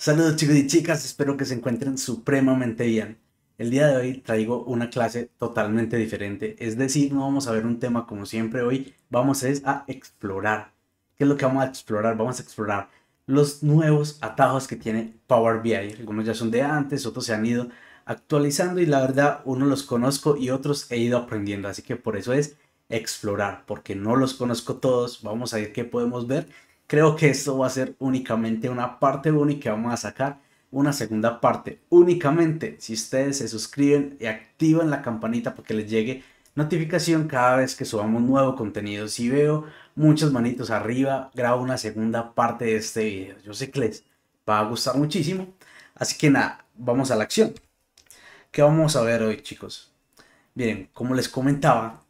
Saludos chicos y chicas, espero que se encuentren supremamente bien. El día de hoy traigo una clase totalmente diferente, es decir, no vamos a ver un tema como siempre hoy, vamos a explorar. ¿Qué es lo que vamos a explorar? Vamos a explorar los nuevos atajos que tiene Power BI. Algunos ya son de antes, otros se han ido actualizando y la verdad uno los conozco y otros he ido aprendiendo, así que por eso es explorar, porque no los conozco todos, vamos a ver qué podemos ver Creo que esto va a ser únicamente una parte única. Vamos a sacar una segunda parte únicamente si ustedes se suscriben y activan la campanita para que les llegue notificación cada vez que subamos nuevo contenido. Si veo muchos manitos arriba, grabo una segunda parte de este video. Yo sé que les va a gustar muchísimo. Así que nada, vamos a la acción. ¿Qué vamos a ver hoy, chicos? Miren, como les comentaba,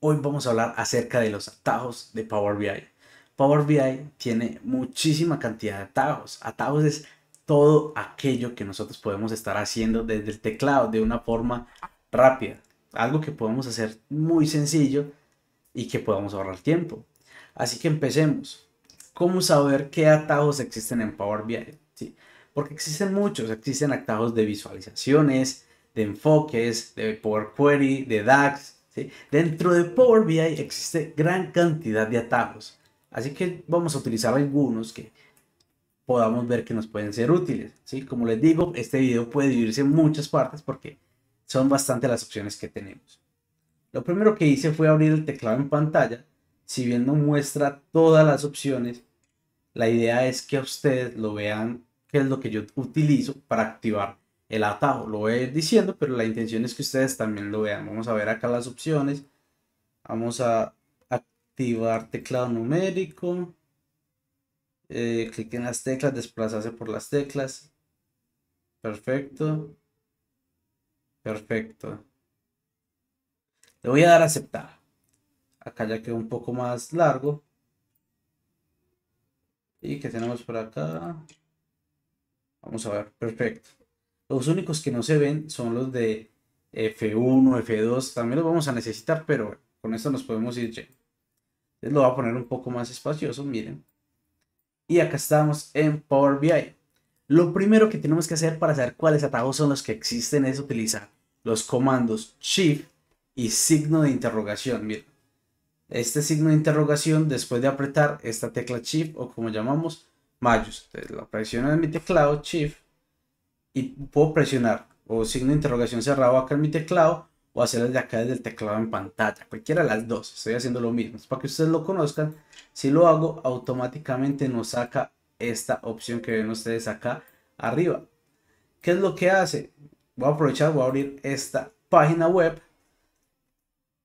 hoy vamos a hablar acerca de los atajos de Power BI. Power BI tiene muchísima cantidad de atajos. Atajos es todo aquello que nosotros podemos estar haciendo desde el teclado de una forma rápida. Algo que podemos hacer muy sencillo y que podamos ahorrar tiempo. Así que empecemos. ¿Cómo saber qué atajos existen en Power BI? Sí, porque existen muchos. Existen atajos de visualizaciones, de enfoques, de Power Query, de DAX. Dentro de Power BI existe gran cantidad de atajos. Así que vamos a utilizar algunos que podamos ver que nos pueden ser útiles. ¿sí? Como les digo, este video puede dividirse en muchas partes porque son bastante las opciones que tenemos. Lo primero que hice fue abrir el teclado en pantalla. Si bien no muestra todas las opciones, la idea es que ustedes lo vean qué es lo que yo utilizo para activar el atajo. Lo voy a ir diciendo, pero la intención es que ustedes también lo vean. Vamos a ver acá las opciones. Vamos a activar teclado numérico. Eh, clic en las teclas, desplazarse por las teclas. Perfecto. Perfecto. Le voy a dar aceptar. Acá ya quedó un poco más largo. ¿Y que tenemos por acá? Vamos a ver, perfecto. Los únicos que no se ven son los de F1, F2. También los vamos a necesitar, pero con esto nos podemos ir eh, lo voy a poner un poco más espacioso, miren. Y acá estamos en Power BI. Lo primero que tenemos que hacer para saber cuáles atajos son los que existen es utilizar los comandos Shift y signo de interrogación. Miren, este signo de interrogación después de apretar esta tecla Shift o como llamamos Mayus Entonces la presiono en mi teclado Shift y puedo presionar o signo de interrogación cerrado acá en mi teclado o hacerlas de acá desde el teclado en pantalla. Cualquiera de las dos, estoy haciendo lo mismo. para que ustedes lo conozcan, si lo hago automáticamente nos saca esta opción que ven ustedes acá arriba. ¿Qué es lo que hace? Voy a aprovechar, voy a abrir esta página web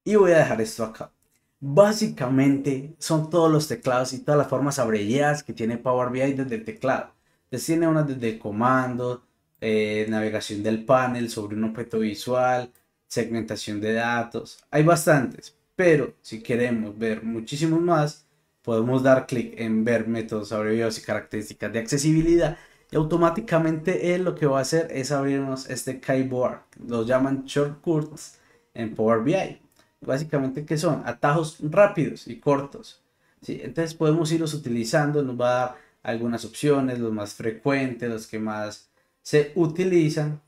y voy a dejar esto acá. Básicamente son todos los teclados y todas las formas abreviadas que tiene Power BI desde el teclado. Entonces tiene una desde el comando, eh, navegación del panel sobre un objeto visual, segmentación de datos. Hay bastantes, pero si queremos ver muchísimos más, podemos dar clic en ver métodos abreviados y características de accesibilidad y automáticamente él lo que va a hacer es abrirnos este keyboard, lo llaman shortcuts en Power BI. Básicamente que son atajos rápidos y cortos. ¿sí? Entonces podemos irlos utilizando, nos va a dar algunas opciones, los más frecuentes, los que más se utilizan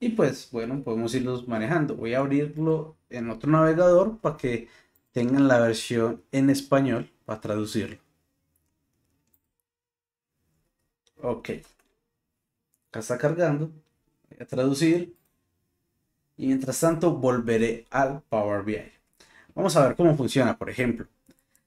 y pues bueno, podemos irnos manejando. Voy a abrirlo en otro navegador para que tengan la versión en español para traducirlo. Ok. Acá está cargando. Voy a traducir. Y mientras tanto volveré al Power BI. Vamos a ver cómo funciona, por ejemplo.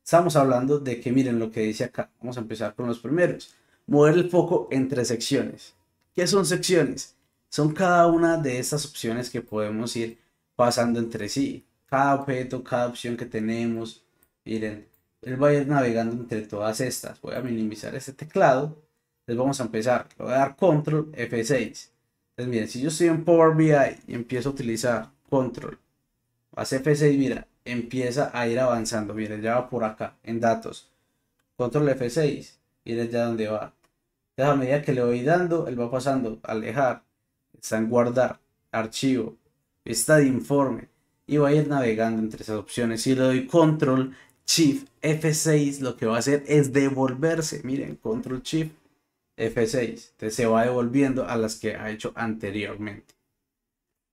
Estamos hablando de que miren lo que dice acá. Vamos a empezar con los primeros. Mover el foco entre secciones. ¿Qué son secciones? Son cada una de estas opciones que podemos ir pasando entre sí. Cada objeto, cada opción que tenemos. Miren, él va a ir navegando entre todas estas. Voy a minimizar este teclado. Entonces vamos a empezar. Le voy a dar control F6. Entonces miren, si yo estoy en Power BI y empiezo a utilizar control, hace F6, mira, empieza a ir avanzando. Miren, ya va por acá, en datos. Control F6, miren ya dónde va. a medida que le voy dando, él va pasando, alejar, guardar, archivo, vista de informe y va a ir navegando entre esas opciones. Si le doy control shift F6 lo que va a hacer es devolverse. Miren, control shift F6. Entonces se va devolviendo a las que ha hecho anteriormente.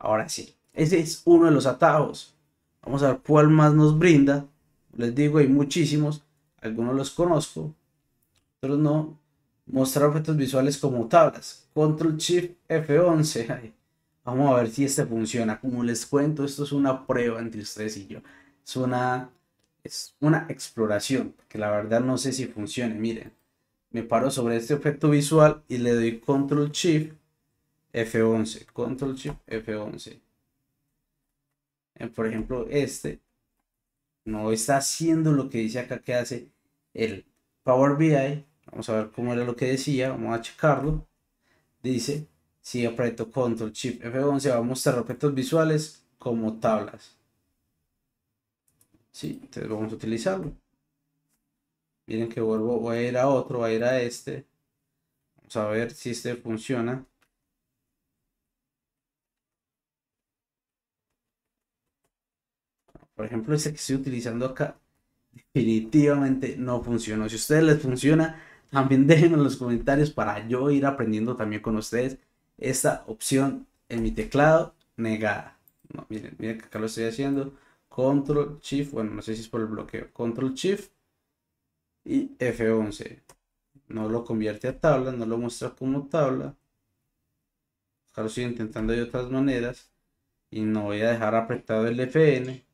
Ahora sí, ese es uno de los atajos. Vamos a ver cuál más nos brinda. Les digo, hay muchísimos. Algunos los conozco, otros no. Mostrar objetos visuales como tablas. Control Shift F11. vamos a ver si este funciona. Como les cuento, esto es una prueba entre ustedes y yo. Es una, es una exploración. Que la verdad no sé si funcione. Miren, me paro sobre este efecto visual y le doy Control Shift F11. Control Shift F11. Eh, por ejemplo, este no está haciendo lo que dice acá que hace el Power BI Vamos a ver cómo era lo que decía, vamos a checarlo. Dice, si aprieto Control Shift F11 vamos a mostrar objetos visuales como tablas. Sí, entonces vamos a utilizarlo. Miren que vuelvo, voy a ir a otro, voy a ir a este. Vamos a ver si este funciona. Por ejemplo, este que estoy utilizando acá definitivamente no funcionó. Si a ustedes les funciona, también déjenme en los comentarios para yo ir aprendiendo también con ustedes esta opción en mi teclado negada. No, miren, miren que acá lo estoy haciendo. Control Shift, bueno, no sé si es por el bloqueo. Control Shift y F11. No lo convierte a tabla, no lo muestra como tabla. Acá lo estoy intentando de otras maneras. Y no voy a dejar apretado el FN.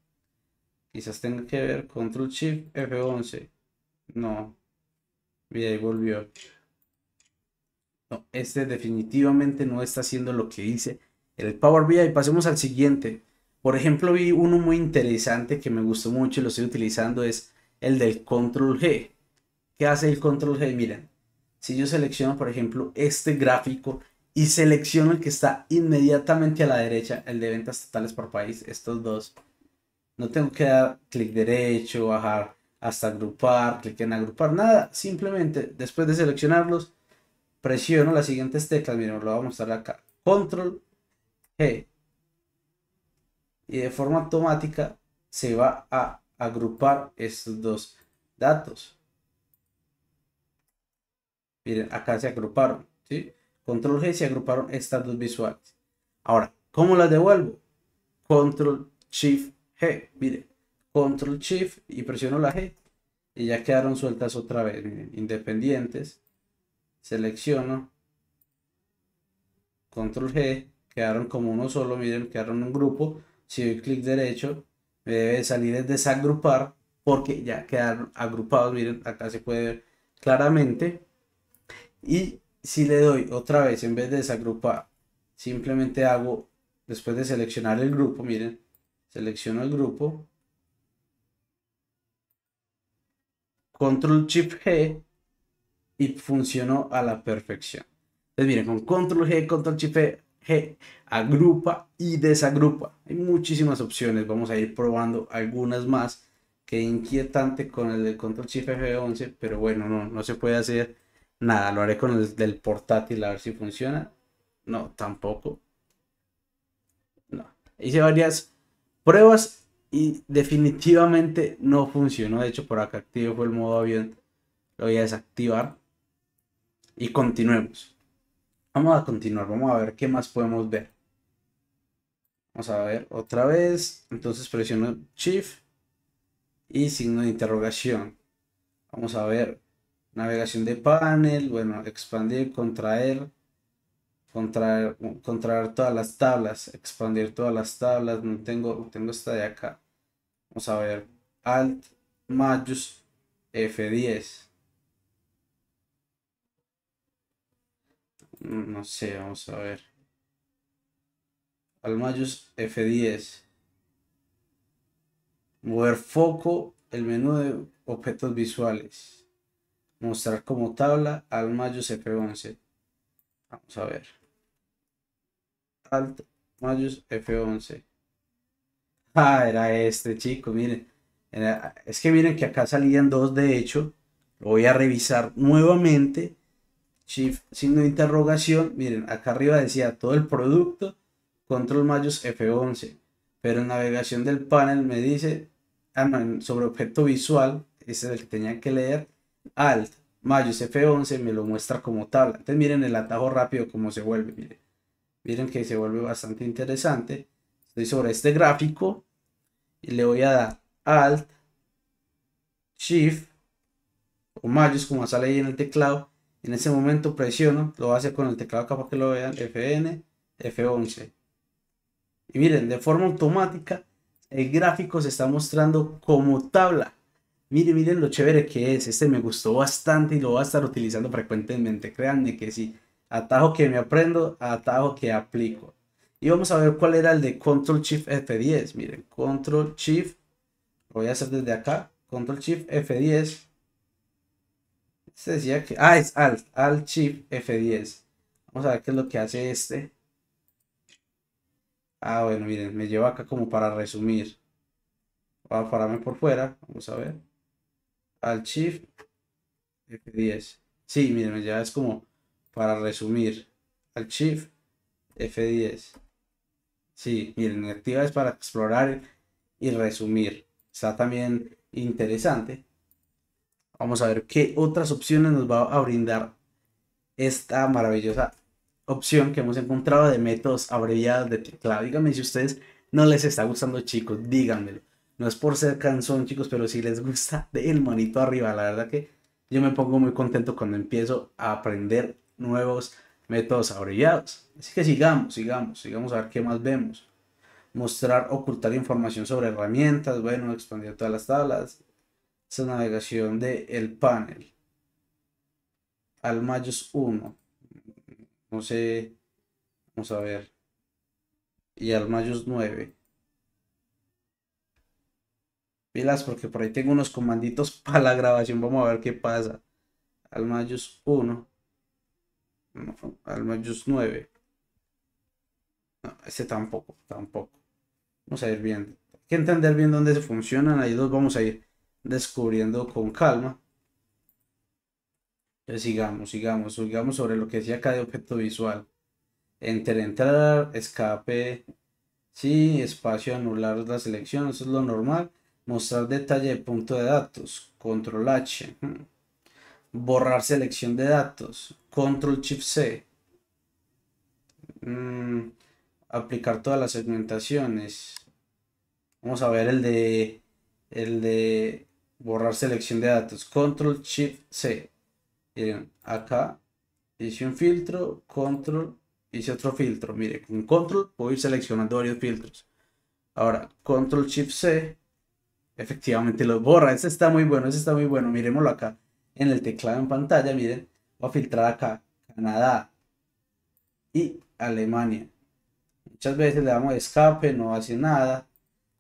Quizás tenga que ver Control Shift F11. No, Mira, y volvió. No, este definitivamente no está haciendo lo que dice el Power BI. Pasemos al siguiente. Por ejemplo, vi uno muy interesante que me gustó mucho y lo estoy utilizando es el del Control G. ¿Qué hace el Control G? Miren, si yo selecciono, por ejemplo, este gráfico y selecciono el que está inmediatamente a la derecha, el de ventas totales por país, estos dos, no tengo que dar clic derecho, bajar hasta agrupar, clic en agrupar, nada, simplemente después de seleccionarlos, presiono las siguientes teclas, miren, lo voy a mostrar acá, control G, y de forma automática se va a agrupar estos dos datos. Miren, acá se agruparon, ¿sí? Control G se agruparon estas dos visuales. Ahora, ¿cómo las devuelvo? Control Shift G, miren. Control Shift y presiono la G. Y ya quedaron sueltas otra vez. independientes. Selecciono. Control G. Quedaron como uno solo. Miren, quedaron un grupo. Si doy clic derecho, me debe salir es desagrupar. Porque ya quedaron agrupados. Miren, acá se puede ver claramente. Y si le doy otra vez, en vez de desagrupar, simplemente hago, después de seleccionar el grupo, miren, selecciono el grupo, control shift G y funcionó a la perfección. Entonces miren, con control G, control shift G, agrupa y desagrupa. Hay muchísimas opciones, vamos a ir probando algunas más. Qué inquietante con el de control shift g 11 pero bueno, no, no se puede hacer nada. Lo haré con el del portátil a ver si funciona. No, tampoco. No. Hice varias pruebas y definitivamente no funcionó. De hecho, por acá activo fue el modo avión. Lo voy a desactivar. Y continuemos. Vamos a continuar. Vamos a ver qué más podemos ver. Vamos a ver otra vez. Entonces presiono Shift y signo de interrogación. Vamos a ver navegación de panel, bueno, expandir, contraer, contraer, todas las tablas, expandir todas las tablas, no tengo, tengo esta de acá, vamos a ver, alt, mayus, F10. Mm, no sé, vamos a ver. Al mayus F10. Mover foco, el menú de objetos visuales. Mostrar como tabla al mayus F11. Vamos a ver. Alt Mayus F11. Ah, era este chico, miren. es que miren que acá salían dos, de hecho. Lo voy a revisar nuevamente. Shift, signo de interrogación. Miren, acá arriba decía todo el producto. Control Mayus F11. Pero en navegación del panel me dice, ah, sobre objeto visual, ese es el que tenía que leer, Alt Mayus F11 me lo muestra como tabla. Entonces miren el atajo rápido como se vuelve, miren. Miren que se vuelve bastante interesante. Estoy sobre este gráfico y le voy a dar Alt, Shift o mayús como sale ahí en el teclado. En ese momento presiono, lo voy a hacer con el teclado acá para que lo vean, Fn, F11. Y miren, de forma automática el gráfico se está mostrando como tabla. Miren, miren lo chévere que es. Este me gustó bastante y lo voy a estar utilizando frecuentemente. Créanme que sí atajo que me aprendo, atajo que aplico. Y vamos a ver cuál era el de Control Shift F10. Miren, Control Shift, voy a hacer desde acá. Control Shift F10. Este decía que, ah, es Alt, Alt Shift F10. Vamos a ver qué es lo que hace este. Ah, bueno, miren, me lleva acá como para resumir. Voy a pararme por fuera, vamos a ver. Alt Shift F10. Sí, miren, me lleva, es como para resumir, al Shift F10. Sí, miren, activa es para explorar y resumir. Está también interesante. Vamos a ver qué otras opciones nos va a brindar esta maravillosa opción que hemos encontrado de métodos abreviados de teclado. Díganme si ustedes no les está gustando, chicos, díganmelo. No es por ser cansón, chicos, pero si les gusta, el manito arriba. La verdad que yo me pongo muy contento cuando empiezo a aprender nuevos métodos abreviados. Así que sigamos, sigamos, sigamos a ver qué más vemos. Mostrar, ocultar información sobre herramientas, bueno, expandir todas las tablas. Esa navegación del el panel. mayus 1. No sé, vamos a ver. Y al mayús 9. Pilas, porque por ahí tengo unos comanditos para la grabación. Vamos a ver qué pasa. al mayus 1. Al just 9. No, ese tampoco, tampoco. Vamos a ir viendo. Hay que entender bien dónde se funcionan. Ahí dos vamos a ir descubriendo con calma. Entonces sigamos, sigamos, sigamos sobre lo que decía acá de objeto visual. Enter, entrar, escape, sí, espacio, anular la selección, eso es lo normal. Mostrar detalle de punto de datos, control H. Borrar selección de datos, Control Shift C. Mm, aplicar todas las segmentaciones. Vamos a ver el de el de borrar selección de datos. Control Shift C. Miren, acá hice un filtro, control, hice otro filtro. Mire, con control puedo ir seleccionando varios filtros. Ahora, control shift C, efectivamente lo borra. ese está muy bueno, este está muy bueno. Miremoslo acá en el teclado en pantalla, miren. Voy a filtrar acá, Canadá y Alemania. Muchas veces le damos escape, no hace nada.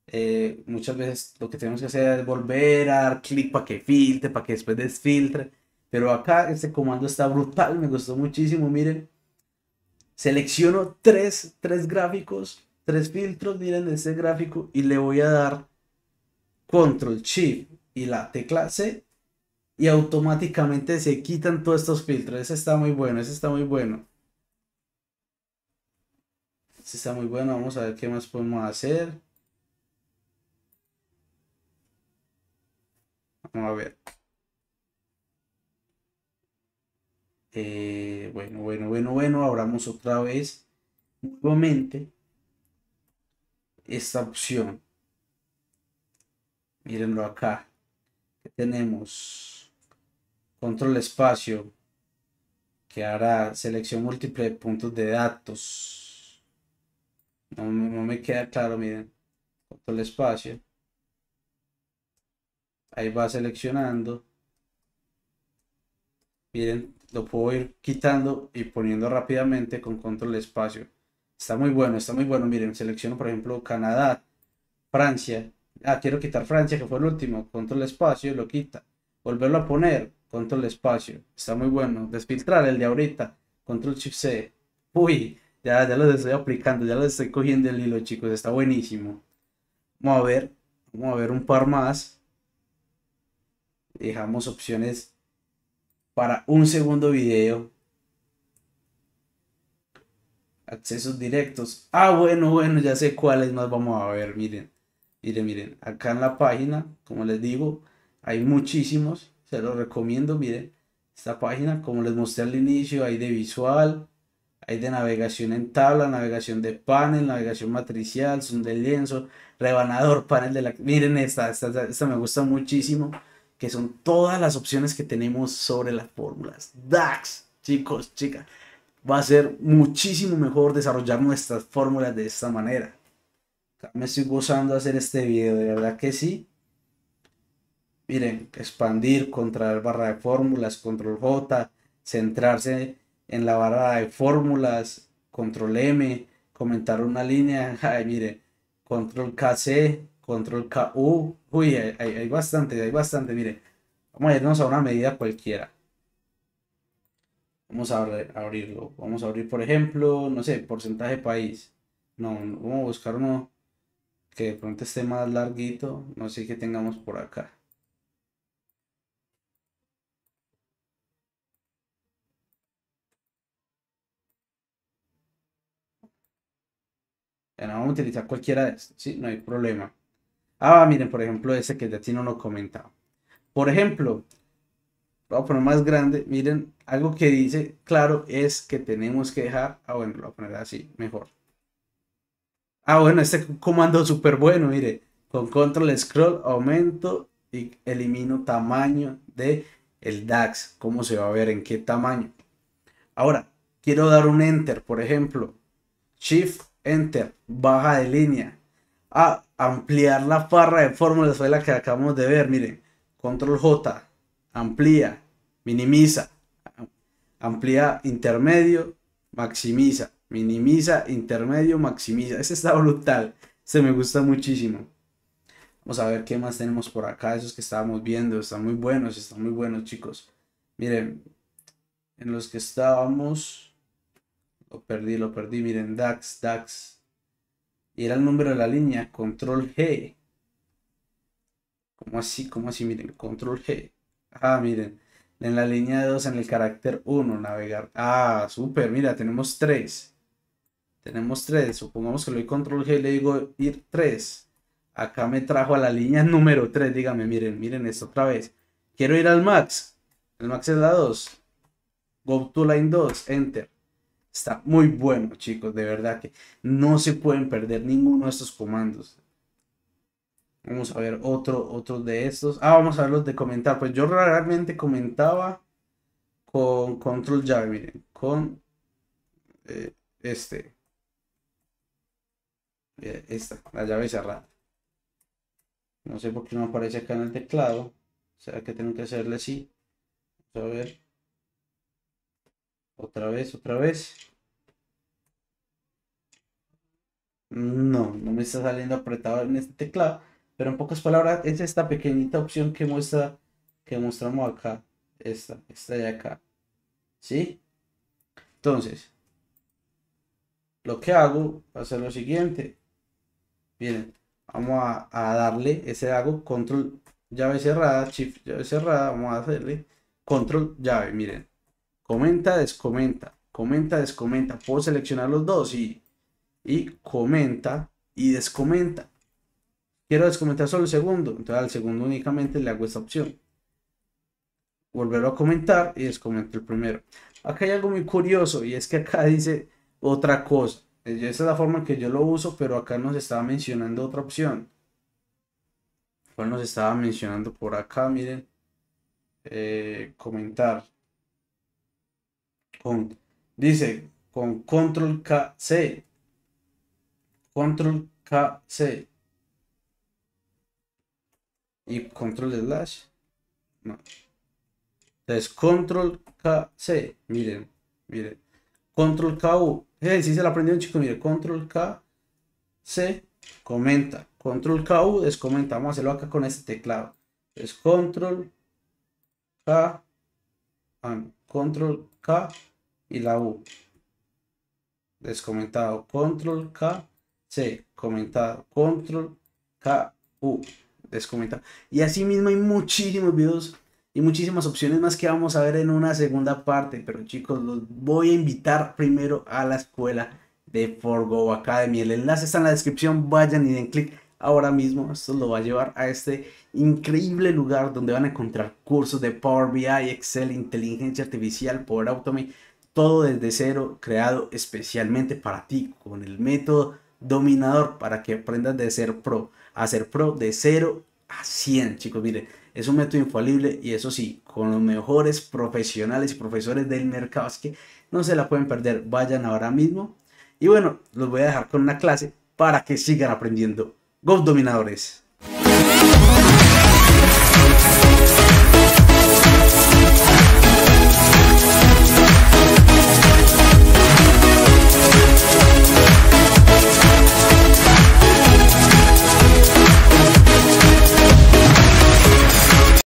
Eh, muchas veces lo que tenemos que hacer es volver a dar clic para que filtre, para que después desfiltre. Pero acá este comando está brutal, me gustó muchísimo, miren. Selecciono tres, tres gráficos, tres filtros, miren este gráfico y le voy a dar control shift y la tecla C y automáticamente se quitan todos estos filtros. Ese está muy bueno, ese está muy bueno. Ese está muy bueno, vamos a ver qué más podemos hacer. Vamos a ver. Eh, bueno, bueno, bueno, bueno, abramos otra vez nuevamente esta opción. Mírenlo acá. tenemos? control espacio, que hará selección múltiple de puntos de datos. No, me queda claro, miren, control espacio. Ahí va seleccionando. Miren, lo puedo ir quitando y poniendo rápidamente con control espacio. Está muy bueno, está muy bueno. Miren, selecciono por ejemplo Canadá, Francia. Ah, quiero quitar Francia, que fue el último. Control espacio, lo quita. Volverlo a poner control espacio, está muy bueno. Desfiltrar el de ahorita, control shift C. Uy, ya, ya lo estoy aplicando, ya lo estoy cogiendo el hilo, chicos, está buenísimo. Vamos a ver, vamos a ver un par más. Dejamos opciones para un segundo video. Accesos directos. Ah, bueno, bueno, ya sé cuáles más vamos a ver, miren. Miren, miren, acá en la página, como les digo, hay muchísimos se lo recomiendo, miren, esta página, como les mostré al inicio, hay de visual, hay de navegación en tabla, navegación de panel, navegación matricial, son de lienzo, rebanador, panel de la... Miren esta, esta, me gusta muchísimo, que son todas las opciones que tenemos sobre las fórmulas. DAX, chicos, chicas, va a ser muchísimo mejor desarrollar nuestras fórmulas de esta manera. Me estoy gozando de hacer este video, de verdad que sí. Miren, expandir, contraer barra de fórmulas, control J, centrarse en la barra de fórmulas, control M, comentar una línea, ay, miren, control KC, control KU, uy, hay, bastante, hay bastante, mire Vamos a irnos a una medida cualquiera. Vamos a abrirlo. Vamos a abrir, por ejemplo, no sé, porcentaje país. No, vamos a buscar uno que de pronto esté más larguito. No sé qué tengamos por acá. vamos a utilizar cualquiera de estos, ¿sí? No hay problema. Ah, miren, por ejemplo, ese que ya tiene lo comentaba. Por ejemplo, lo voy a poner más grande. Miren, algo que dice, claro, es que tenemos que dejar. Ah, bueno, lo voy a poner así, mejor. Ah, bueno, este comando súper bueno, mire. Con control scroll, aumento y elimino tamaño de el DAX. ¿Cómo se va a ver? ¿En qué tamaño? Ahora, quiero dar un enter, por ejemplo. Shift enter, baja de línea. A ampliar la barra de fórmulas fue la que acabamos de ver, miren. Control J, amplía, minimiza, amplía intermedio, maximiza, minimiza, intermedio, maximiza. Ese está brutal, se me gusta muchísimo. Vamos a ver qué más tenemos por acá, esos que estábamos viendo, están muy buenos, están muy buenos chicos. Miren, en los que estábamos... Lo perdí, lo perdí. Miren, DAX, DAX. Y era el número de la línea, control G. ¿Cómo así? ¿Cómo así? Miren, control G. Ah, miren. En la línea 2, en el carácter 1, navegar. Ah, súper. Mira, tenemos 3. Tenemos 3. Supongamos que le doy control G y le digo ir 3. Acá me trajo a la línea número 3. Dígame, miren, miren esto otra vez. Quiero ir al max. El max es la 2. Go to line 2. Enter. Está muy bueno, chicos. De verdad que no se pueden perder ninguno de estos comandos. Vamos a ver otro, otro de estos. Ah, vamos a ver los de comentar. Pues yo realmente comentaba con control llave, miren. Con eh, este. Eh, esta, la llave cerrada. No sé por qué no aparece acá en el teclado. O sea que tengo que hacerle así. Vamos a ver. Otra vez, otra vez. No, no me está saliendo apretado en este teclado. Pero en pocas palabras, es esta pequeñita opción que muestra que mostramos acá. Esta, esta de acá. ¿Sí? Entonces, lo que hago va a ser lo siguiente. Miren, vamos a, a darle ese hago control llave cerrada, shift llave cerrada, vamos a hacerle control llave, miren comenta, descomenta, comenta, descomenta. Puedo seleccionar los dos y, y comenta y descomenta. Quiero descomentar solo el segundo, entonces al segundo únicamente le hago esta opción. Volverlo a comentar y descomento el primero. Acá hay algo muy curioso y es que acá dice otra cosa. Eh, esa es la forma en que yo lo uso, pero acá nos estaba mencionando otra opción. ¿Cuál nos estaba mencionando por acá? Miren, eh, comentar dice, con control KC. Control KC. Y control slash. No. Entonces, control KC. Miren, miren. Control KU. si se la aprendió un chico, miren. Control KC. Comenta. Control KU descomenta. Vamos a hacerlo acá con este teclado. es control K. Control K y la U. Descomentado. Control K, C. Comentado. Control K, U. Descomentado. Y así mismo hay muchísimos videos y muchísimas opciones más que vamos a ver en una segunda parte. Pero chicos, los voy a invitar primero a la escuela de Forgo Academy. El enlace está en la descripción. Vayan y den clic ahora mismo. Esto lo va a llevar a este increíble lugar donde van a encontrar cursos de Power BI, Excel, inteligencia artificial, Power Automate todo desde cero, creado especialmente para ti, con el método dominador para que aprendas de ser pro, a ser pro de cero a 100, chicos, miren, es un método infalible y eso sí, con los mejores profesionales y profesores del mercado, es que no se la pueden perder, vayan ahora mismo. Y bueno, los voy a dejar con una clase para que sigan aprendiendo. Go Dominadores.